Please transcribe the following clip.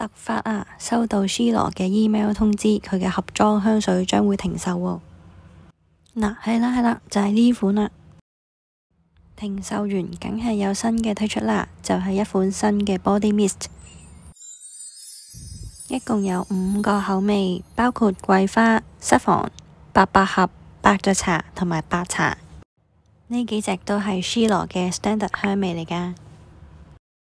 突发啊！收到 She 罗嘅 email 通知，佢嘅盒装香水将会停售喎。嗱，系啦系啦，就系呢款啦。停售完，梗系有新嘅推出啦，就系一款新嘅 Body Mist。一共有五个口味，包括桂花、失防、白百合、白茶同埋白茶。呢几只都系 She 罗嘅 Standard 香味嚟噶。